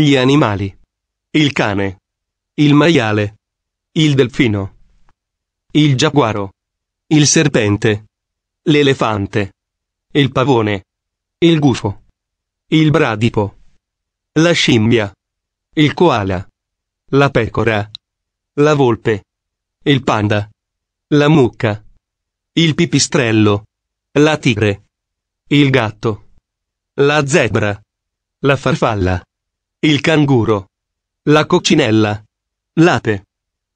Gli animali. Il cane. Il maiale. Il delfino. Il giaguaro. Il serpente. L'elefante. Il pavone. Il gufo. Il bradipo. La scimmia. Il koala. La pecora. La volpe. Il panda. La mucca. Il pipistrello. La tigre. Il gatto. La zebra. La farfalla il canguro, la coccinella, l'ape,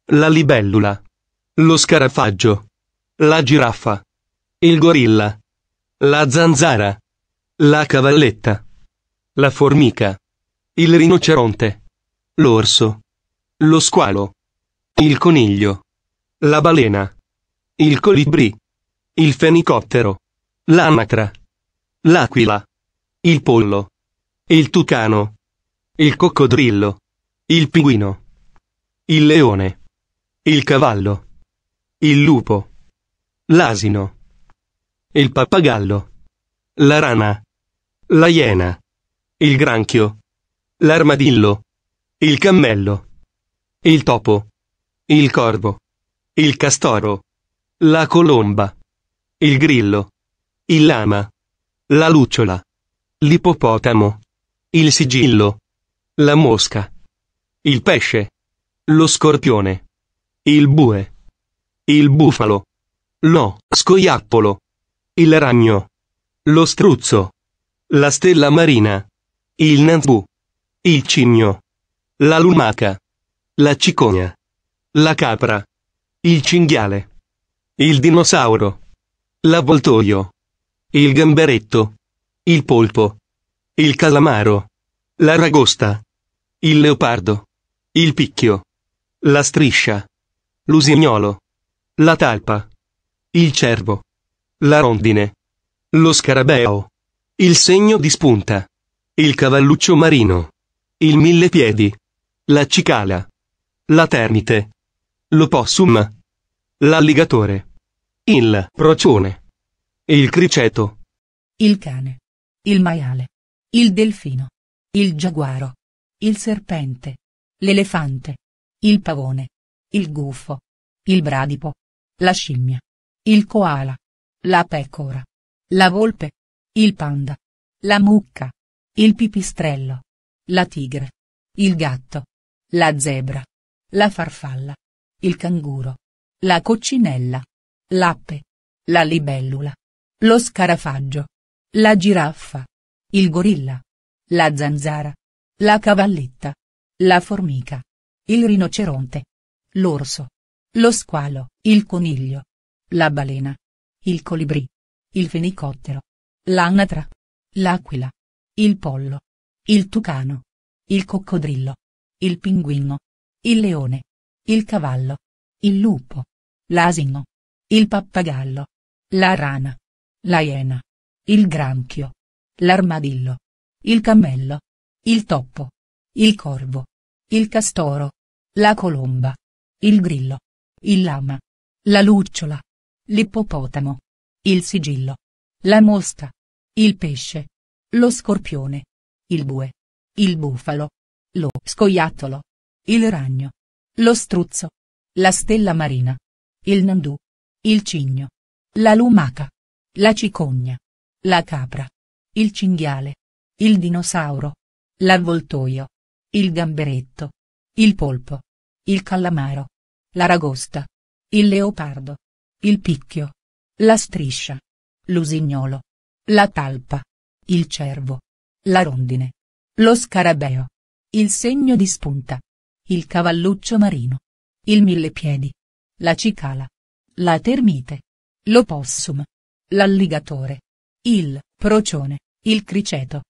la libellula, lo scarafaggio, la giraffa, il gorilla, la zanzara, la cavalletta, la formica, il rinoceronte, l'orso, lo squalo, il coniglio, la balena, il colibrì, il fenicottero, l'anatra, l'aquila, il pollo, il tucano, il coccodrillo, il pinguino, il leone, il cavallo, il lupo, l'asino, il pappagallo, la rana, la iena, il granchio, l'armadillo, il cammello, il topo, il corvo, il castoro, la colomba, il grillo, il lama, la lucciola, l'ippopotamo, il sigillo, la mosca, il pesce, lo scorpione, il bue, il bufalo, lo scoiattolo, il ragno, lo struzzo, la stella marina, il nanbu, il cigno, la lumaca, la cicogna, la capra, il cinghiale, il dinosauro, l'avvoltoio, il gamberetto, il polpo, il calamaro, la ragosta, il leopardo, il picchio, la striscia, l'usignolo, la talpa, il cervo, la rondine, lo scarabeo, il segno di spunta, il cavalluccio marino, il millepiedi, la cicala, la termite, l'opossum, l'alligatore, il procione, il criceto, il cane, il maiale, il delfino. Il giaguaro. Il serpente. L'elefante. Il pavone. Il gufo. Il bradipo. La scimmia. Il koala. La pecora. La volpe. Il panda. La mucca. Il pipistrello. La tigre. Il gatto. La zebra. La farfalla. Il canguro. La coccinella. L'ape. La libellula. Lo scarafaggio. La giraffa. Il gorilla la zanzara, la cavalletta, la formica, il rinoceronte, l'orso, lo squalo, il coniglio, la balena, il colibrì, il fenicottero, l'anatra, l'aquila, il pollo, il tucano, il coccodrillo, il pinguino, il leone, il cavallo, il lupo, l'asino, il pappagallo, la rana, la iena, il granchio, l'armadillo il cammello, il toppo, il corvo, il castoro, la colomba, il grillo, il lama, la lucciola, l'ippopotamo, il sigillo, la mosca, il pesce, lo scorpione, il bue, il bufalo, lo scoiattolo, il ragno, lo struzzo, la stella marina, il nandù, il cigno, la lumaca, la cicogna, la capra, il cinghiale, il dinosauro, l'avvoltoio, il gamberetto, il polpo, il calamaro, l'aragosta, il leopardo, il picchio, la striscia, l'usignolo, la talpa, il cervo, la rondine, lo scarabeo, il segno di spunta, il cavalluccio marino, il millepiedi, la cicala, la termite, l'opossum, l'alligatore, il procione, il criceto.